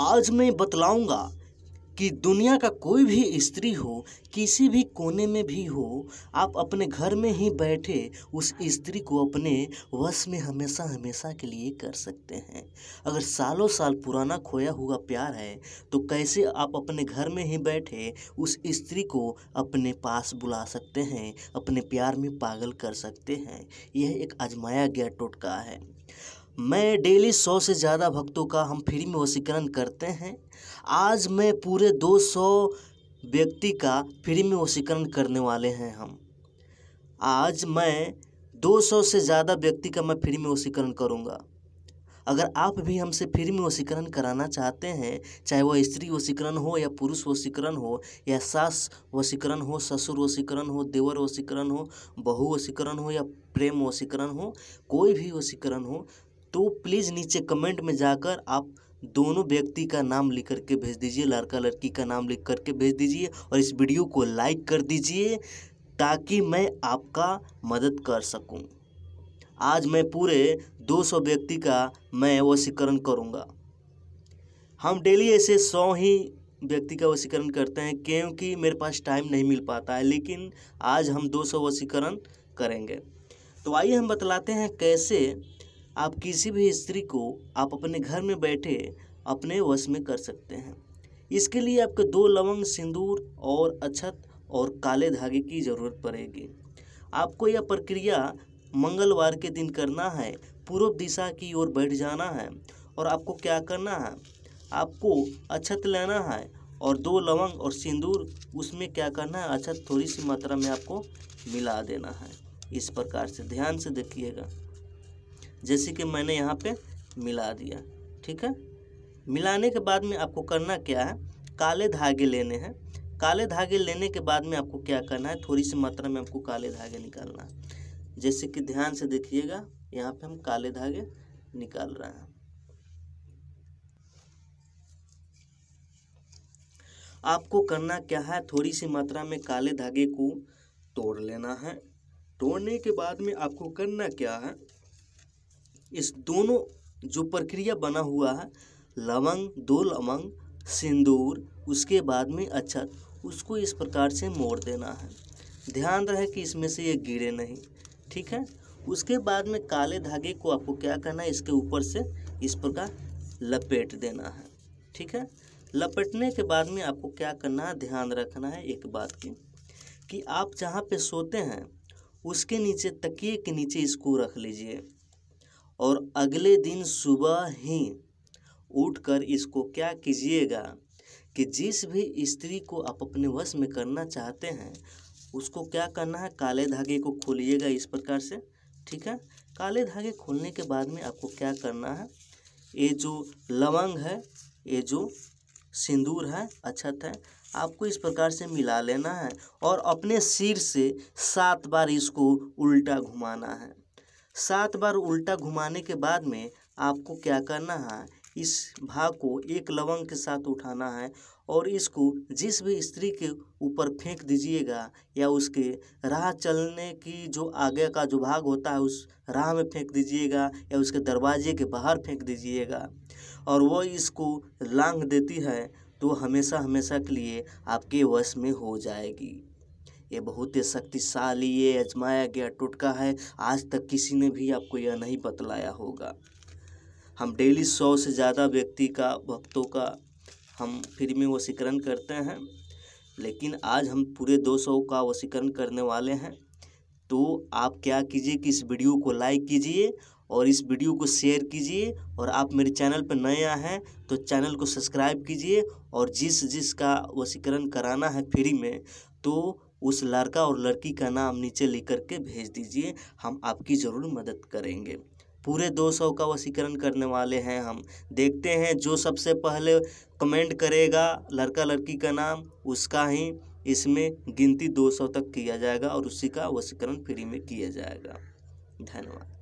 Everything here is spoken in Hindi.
आज मैं बतलाऊंगा कि दुनिया का कोई भी स्त्री हो किसी भी कोने में भी हो आप अपने घर में ही बैठे उस स्त्री को अपने वश में हमेशा हमेशा के लिए कर सकते हैं अगर सालों साल पुराना खोया हुआ प्यार है तो कैसे आप अपने घर में ही बैठे उस स्त्री को अपने पास बुला सकते हैं अपने प्यार में पागल कर सकते हैं यह एक आजमाया गया टोटका है मैं डेली सौ से ज़्यादा भक्तों का हम फ्री में वसीकरण करते हैं आज मैं पूरे दो सौ व्यक्ति का फ्री में वसीकरण करने वाले हैं हम आज मैं दो सौ से ज़्यादा व्यक्ति का मैं फ्री में वसीकरण करूँगा अगर आप भी हमसे फ्री में वसीकरण कराना चाहते हैं चाहे वह स्त्री वसीकरण हो या पुरुष वसीकरण हो या सास वसीकरण हो ससुर वसीकरण हो देवर वसीकरण हो बहु वसीकरण हो या प्रेम वसीकरण हो कोई भी वसीकरण हो तो प्लीज़ नीचे कमेंट में जाकर आप दोनों व्यक्ति का नाम लिख करके भेज दीजिए लड़का लड़की का नाम लिख करके भेज दीजिए और इस वीडियो को लाइक कर दीजिए ताकि मैं आपका मदद कर सकूं। आज मैं पूरे 200 व्यक्ति का मैं वशीकरण करूंगा। हम डेली ऐसे 100 ही व्यक्ति का वशीकरण करते हैं क्योंकि मेरे पास टाइम नहीं मिल पाता है लेकिन आज हम 200 वशीकरण करेंगे तो आइए हम बतलाते हैं कैसे आप किसी भी स्त्री को आप अपने घर में बैठे अपने वश में कर सकते हैं इसके लिए आपको दो लवंग सिंदूर और अछत और काले धागे की ज़रूरत पड़ेगी आपको यह प्रक्रिया मंगलवार के दिन करना है पूर्व दिशा की ओर बैठ जाना है और आपको क्या करना है आपको अछत लेना है और दो लवंग और सिंदूर उसमें क्या करना है अछत थोड़ी सी मात्रा में आपको मिला देना है इस प्रकार से ध्यान से देखिएगा जैसे कि मैंने यहाँ पे मिला दिया ठीक है मिलाने के बाद में आपको करना क्या है काले धागे लेने हैं काले धागे लेने के बाद में आपको क्या करना है थोड़ी सी मात्रा में आपको काले धागे निकालना है जैसे कि ध्यान से देखिएगा यहाँ पे हम काले धागे निकाल रहे हैं आपको करना क्या है थोड़ी सी मात्रा में काले धागे को तोड़ लेना है तोड़ने के बाद में आपको करना क्या है इस दोनों जो प्रक्रिया बना हुआ है लवंग दो लवंग सिंदूर उसके बाद में अच्छत उसको इस प्रकार से मोड़ देना है ध्यान रहे कि इसमें से ये गिरे नहीं ठीक है उसके बाद में काले धागे को आपको क्या करना है इसके ऊपर से इस प्रकार लपेट देना है ठीक है लपेटने के बाद में आपको क्या करना है ध्यान रखना है एक बात की कि आप जहाँ पे सोते हैं उसके नीचे तकिए के नीचे इसको रख लीजिए और अगले दिन सुबह ही उठकर इसको क्या कीजिएगा कि जिस भी स्त्री को आप अपने वश में करना चाहते हैं उसको क्या करना है काले धागे को खोलिएगा इस प्रकार से ठीक है काले धागे खोलने के बाद में आपको क्या करना है ये जो लवंग है ये जो सिंदूर है अच्छा है आपको इस प्रकार से मिला लेना है और अपने सिर से सात बार इसको उल्टा घुमाना है सात बार उल्टा घुमाने के बाद में आपको क्या करना है इस भाग को एक लवंग के साथ उठाना है और इसको जिस भी स्त्री के ऊपर फेंक दीजिएगा या उसके राह चलने की जो आगे का जो भाग होता है उस राह में फेंक दीजिएगा या उसके दरवाजे के बाहर फेंक दीजिएगा और वह इसको लांग देती है तो हमेशा हमेशा के लिए आपके वश में हो जाएगी ये बहुत ही शक्तिशाली ये अजमाया गया टोटका है आज तक किसी ने भी आपको यह नहीं बतलाया होगा हम डेली सौ से ज़्यादा व्यक्ति का भक्तों का हम फ्री में वसीकरण करते हैं लेकिन आज हम पूरे 200 का वसीकरण करने वाले हैं तो आप क्या कीजिए कि इस वीडियो को लाइक कीजिए और इस वीडियो को शेयर कीजिए और आप मेरे चैनल पर नए आए हैं तो चैनल को सब्सक्राइब कीजिए और जिस जिस का वसीकरण कराना है फ्री में तो उस लड़का और लड़की का नाम नीचे लिख करके भेज दीजिए हम आपकी ज़रूर मदद करेंगे पूरे 200 का वसीकरण करने वाले हैं हम देखते हैं जो सबसे पहले कमेंट करेगा लड़का लड़की का नाम उसका ही इसमें गिनती 200 तक किया जाएगा और उसी का वसीकरण फ्री में किया जाएगा धन्यवाद